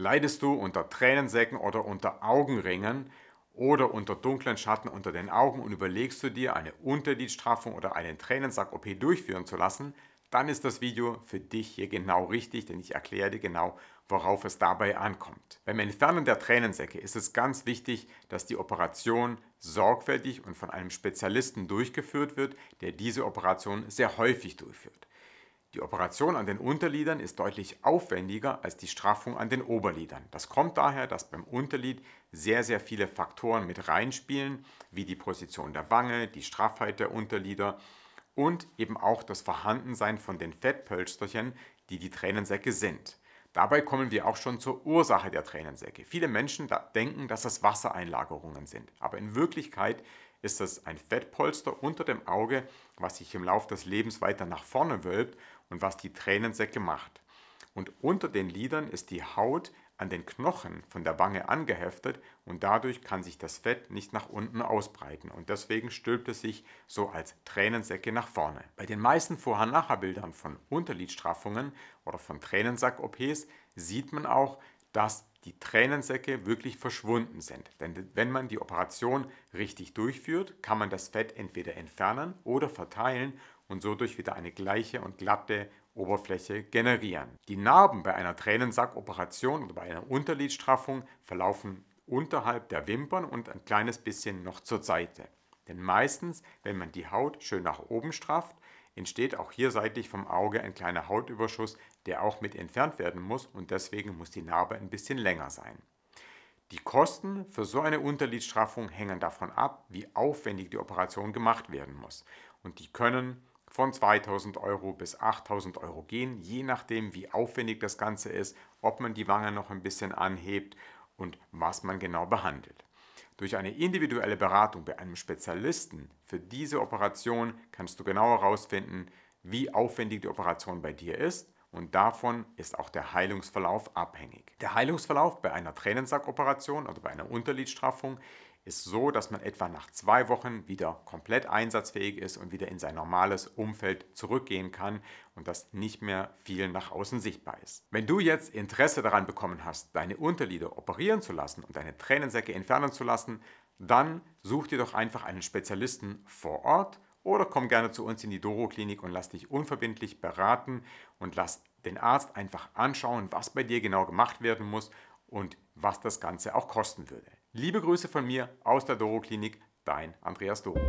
Leidest du unter Tränensäcken oder unter Augenringen oder unter dunklen Schatten unter den Augen und überlegst du dir, eine Unterliedstraffung oder einen Tränensack-OP durchführen zu lassen, dann ist das Video für dich hier genau richtig, denn ich erkläre dir genau, worauf es dabei ankommt. Beim Entfernen der Tränensäcke ist es ganz wichtig, dass die Operation sorgfältig und von einem Spezialisten durchgeführt wird, der diese Operation sehr häufig durchführt. Die Operation an den Unterliedern ist deutlich aufwendiger als die Straffung an den Oberliedern. Das kommt daher, dass beim Unterlied sehr, sehr viele Faktoren mit reinspielen, wie die Position der Wange, die Straffheit der Unterlider und eben auch das Vorhandensein von den Fettpölsterchen, die die Tränensäcke sind. Dabei kommen wir auch schon zur Ursache der Tränensäcke. Viele Menschen denken, dass das Wassereinlagerungen sind, aber in Wirklichkeit ist das ein Fettpolster unter dem Auge, was sich im Lauf des Lebens weiter nach vorne wölbt und was die Tränensäcke macht. Und unter den Lidern ist die Haut an den Knochen von der Wange angeheftet und dadurch kann sich das Fett nicht nach unten ausbreiten und deswegen stülpt es sich so als Tränensäcke nach vorne. Bei den meisten Vorher-Nachher-Bildern von Unterliedstraffungen oder von Tränensack-OPs sieht man auch, dass die Tränensäcke wirklich verschwunden sind. Denn wenn man die Operation richtig durchführt, kann man das Fett entweder entfernen oder verteilen und so durch wieder eine gleiche und glatte Oberfläche generieren. Die Narben bei einer Tränensackoperation oder bei einer Unterlidstraffung verlaufen unterhalb der Wimpern und ein kleines bisschen noch zur Seite. Denn meistens, wenn man die Haut schön nach oben strafft, entsteht auch hier seitlich vom Auge ein kleiner Hautüberschuss, der auch mit entfernt werden muss und deswegen muss die Narbe ein bisschen länger sein. Die Kosten für so eine Unterlidstraffung hängen davon ab, wie aufwendig die Operation gemacht werden muss. Und die können von 2000 Euro bis 8000 Euro gehen, je nachdem, wie aufwendig das Ganze ist, ob man die Wange noch ein bisschen anhebt und was man genau behandelt. Durch eine individuelle Beratung bei einem Spezialisten für diese Operation kannst du genau herausfinden, wie aufwendig die Operation bei dir ist und davon ist auch der Heilungsverlauf abhängig. Der Heilungsverlauf bei einer Tränensackoperation oder bei einer Unterliedstraffung ist so, dass man etwa nach zwei Wochen wieder komplett einsatzfähig ist und wieder in sein normales Umfeld zurückgehen kann und das nicht mehr viel nach außen sichtbar ist. Wenn du jetzt Interesse daran bekommen hast, deine Unterlieder operieren zu lassen und deine Tränensäcke entfernen zu lassen, dann such dir doch einfach einen Spezialisten vor Ort oder komm gerne zu uns in die Doro-Klinik und lass dich unverbindlich beraten und lass den Arzt einfach anschauen, was bei dir genau gemacht werden muss und was das Ganze auch kosten würde. Liebe Grüße von mir aus der Doro-Klinik, dein Andreas Doro.